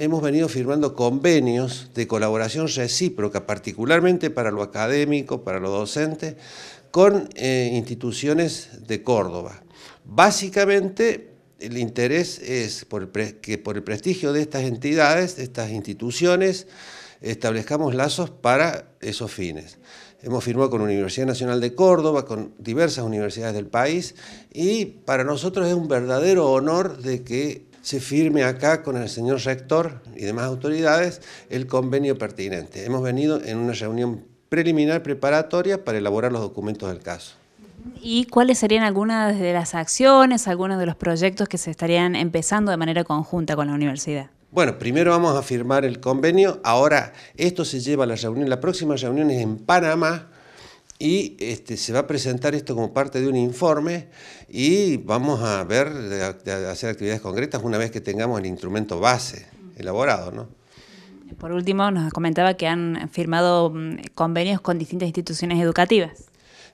hemos venido firmando convenios de colaboración recíproca, particularmente para lo académico, para lo docente, con eh, instituciones de Córdoba. Básicamente, el interés es que por el prestigio de estas entidades, de estas instituciones, establezcamos lazos para esos fines. Hemos firmado con la Universidad Nacional de Córdoba, con diversas universidades del país, y para nosotros es un verdadero honor de que se firme acá con el señor rector y demás autoridades el convenio pertinente. Hemos venido en una reunión preliminar preparatoria para elaborar los documentos del caso. ¿Y cuáles serían algunas de las acciones, algunos de los proyectos que se estarían empezando de manera conjunta con la universidad? Bueno, primero vamos a firmar el convenio, ahora esto se lleva a la reunión, la próxima reunión es en Panamá, y este, se va a presentar esto como parte de un informe y vamos a ver, a hacer actividades concretas una vez que tengamos el instrumento base elaborado, ¿no? Por último, nos comentaba que han firmado mm, convenios con distintas instituciones educativas.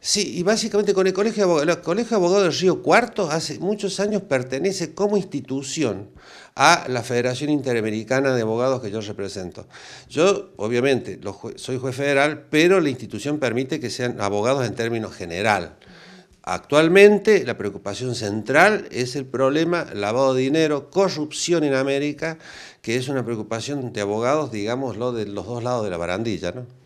Sí, y básicamente con el Colegio de Abogados, del Río Cuarto hace muchos años pertenece como institución a la Federación Interamericana de Abogados que yo represento. Yo, obviamente, soy juez federal, pero la institución permite que sean abogados en términos general. Actualmente la preocupación central es el problema lavado de dinero, corrupción en América, que es una preocupación de abogados, digámoslo, de los dos lados de la barandilla, ¿no?